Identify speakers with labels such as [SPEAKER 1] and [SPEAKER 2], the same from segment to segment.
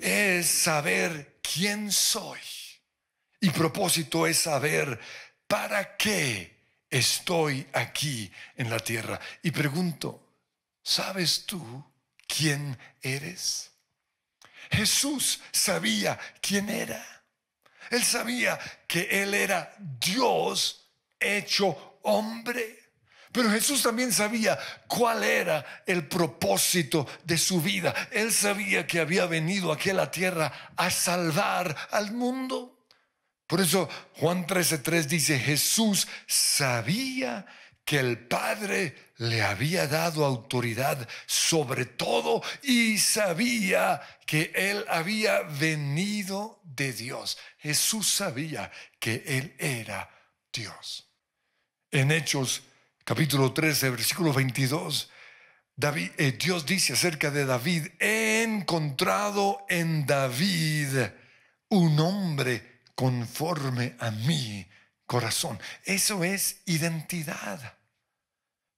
[SPEAKER 1] es saber quién soy. Y propósito es saber para qué estoy aquí en la tierra. Y pregunto, ¿sabes tú quién eres? Jesús sabía quién era. Él sabía que Él era Dios hecho hombre. Pero Jesús también sabía cuál era el propósito de su vida. Él sabía que había venido aquí a la tierra a salvar al mundo. Por eso Juan 13:3 dice, Jesús sabía que el Padre le había dado autoridad sobre todo y sabía que Él había venido de Dios. Jesús sabía que Él era Dios. En Hechos capítulo 13, versículo 22, eh, Dios dice acerca de David, he encontrado en David un hombre conforme a mi corazón. Eso es identidad.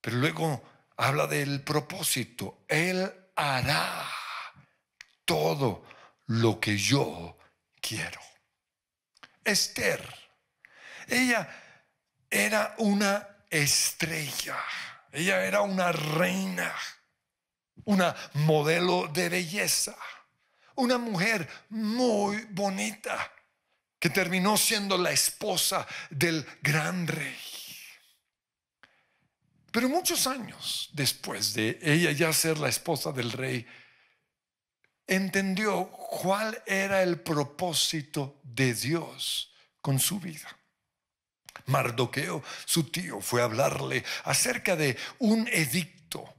[SPEAKER 1] Pero luego habla del propósito. Él hará todo lo que yo quiero. Esther, ella era una estrella. Ella era una reina, una modelo de belleza, una mujer muy bonita que terminó siendo la esposa del gran rey. Pero muchos años después de ella ya ser la esposa del rey, entendió cuál era el propósito de Dios con su vida. Mardoqueo, su tío, fue a hablarle acerca de un edicto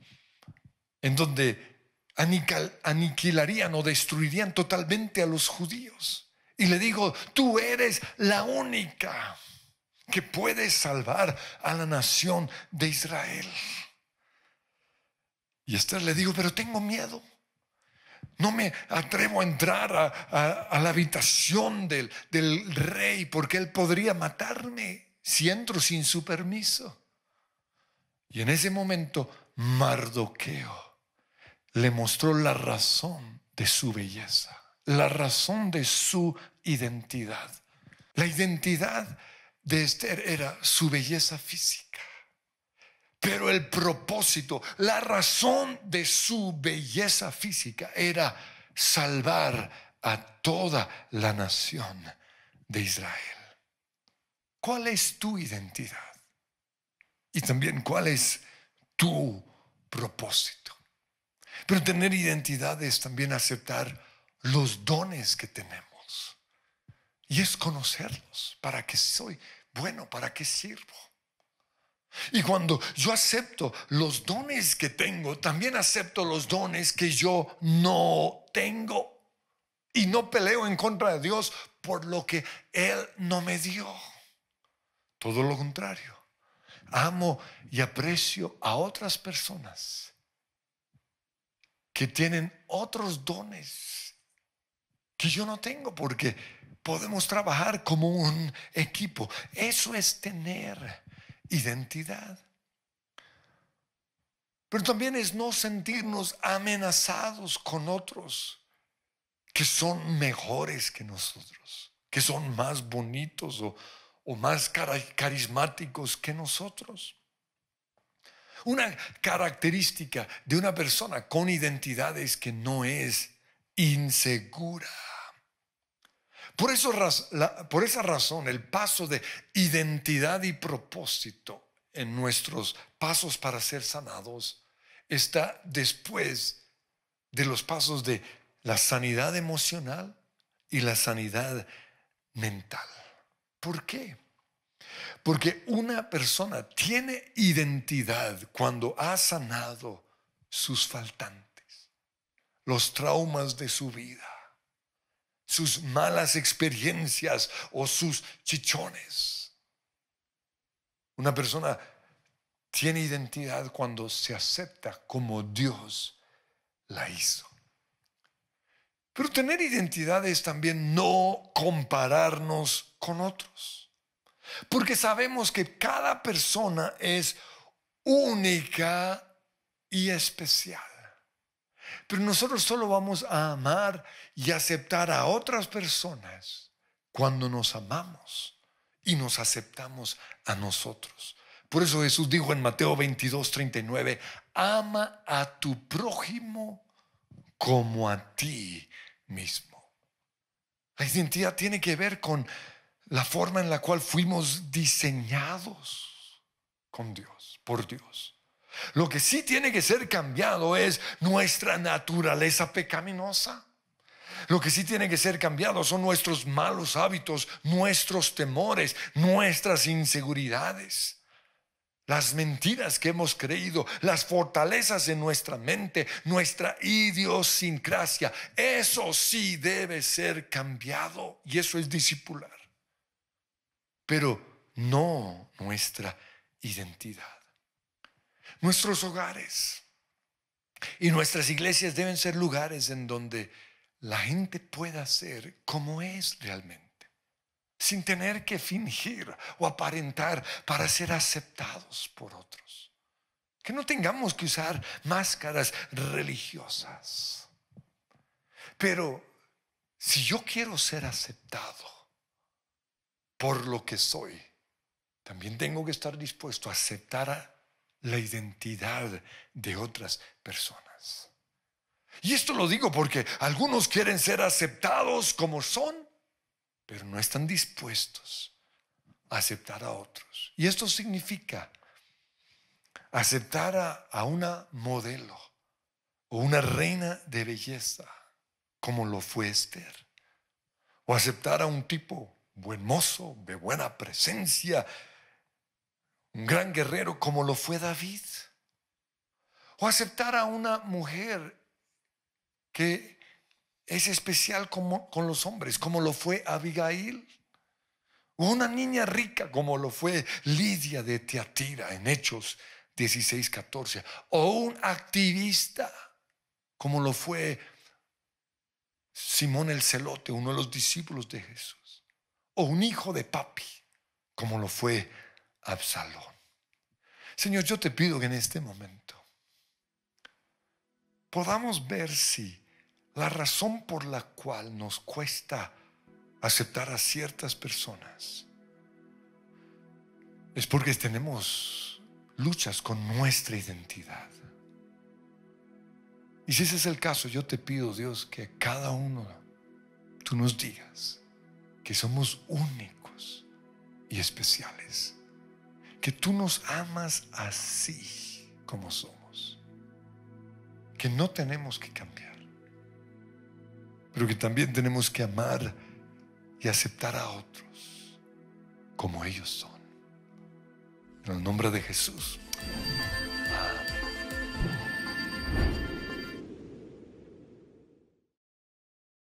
[SPEAKER 1] en donde aniquilarían o destruirían totalmente a los judíos. Y le digo, tú eres la única que puede salvar a la nación de Israel. Y Esther le digo, pero tengo miedo. No me atrevo a entrar a, la habitación del, del rey porque él podría matarme si entro sin su permiso. Y en ese momento Mardoqueo le mostró la razón de su belleza, la razón de su identidad. La identidad de Esther era su belleza física. Pero el propósito, la razón de su belleza física era salvar a toda la nación de Israel. ¿Cuál es tu identidad? Y también cuál es tu propósito. Pero tener identidad es también aceptar los dones que tenemos. Y es conocerlos. ¿Para qué soy bueno? ¿Para qué sirvo? Y cuando yo acepto los dones que tengo, también acepto los dones que yo no tengo. Y no peleo en contra de Dios por lo que Él no me dio. Todo lo contrario. Amo y aprecio a otras personas que tienen otros dones que yo no tengo porque podemos trabajar como un equipo. Eso es tener identidad. Pero también es no sentirnos amenazados con otros que son mejores que nosotros, que son más bonitos o, más carismáticos que nosotros. Una característica de una persona con identidad es que no es insegura. Por, esa razón, el paso de identidad y propósito en nuestros pasos para ser sanados está después de los pasos de la sanidad emocional y la sanidad mental. ¿Por qué? Porque una persona tiene identidad cuando ha sanado sus faltantes, los traumas de su vida sus malas experiencias o sus chichones. Una persona tiene identidad cuando se acepta como Dios la hizo. Pero tener identidad es también no compararnos con otros. Porque sabemos que cada persona es única y especial. Pero nosotros solo vamos a amar y aceptar a otras personas cuando nos amamos y nos aceptamos a nosotros. Por eso Jesús dijo en Mateo 22, 39, ama a tu prójimo como a ti mismo. La identidad tiene que ver con la forma en la cual fuimos diseñados con Dios, por Dios. Lo que sí tiene que ser cambiado es nuestra naturaleza pecaminosa. Lo que sí tiene que ser cambiado son nuestros malos hábitos, nuestros temores, nuestras inseguridades, las mentiras que hemos creído, las fortalezas de nuestra mente, nuestra idiosincrasia. Eso sí debe ser cambiado y eso es discipular. Pero no nuestra identidad. Nuestros hogares y nuestras iglesias deben ser lugares en donde la gente pueda ser como es realmente sin tener que fingir o aparentar para ser aceptados por otros. Que no tengamos que usar máscaras religiosas. Pero si yo quiero ser aceptado por lo que soy, también tengo que estar dispuesto a aceptar a la identidad de otras personas. Y esto lo digo porque algunos quieren ser aceptados como son, pero no están dispuestos a aceptar a otros. Y esto significa aceptar a, una modelo o una reina de belleza, como lo fue Esther, o aceptar a un tipo buen mozo, de buena presencia, un gran guerrero como lo fue David. O aceptar a una mujer que es especial como, con los hombres, como lo fue Abigail. O una niña rica como lo fue Lidia de Teatira en Hechos 16,14, O un activista como lo fue Simón el Celote, uno de los discípulos de Jesús. O un hijo de papi como lo fue Absalón. Señor, yo te pido que en este momento podamos ver si la razón por la cual nos cuesta aceptar a ciertas personas es porque tenemos luchas con nuestra identidad. Y si ese es el caso, yo te pido, Dios, que cada uno tú nos digas que somos únicos y especiales que tú nos amas así como somos, que no tenemos que cambiar, pero que también tenemos que amar y aceptar a otros como ellos son. En el nombre de Jesús.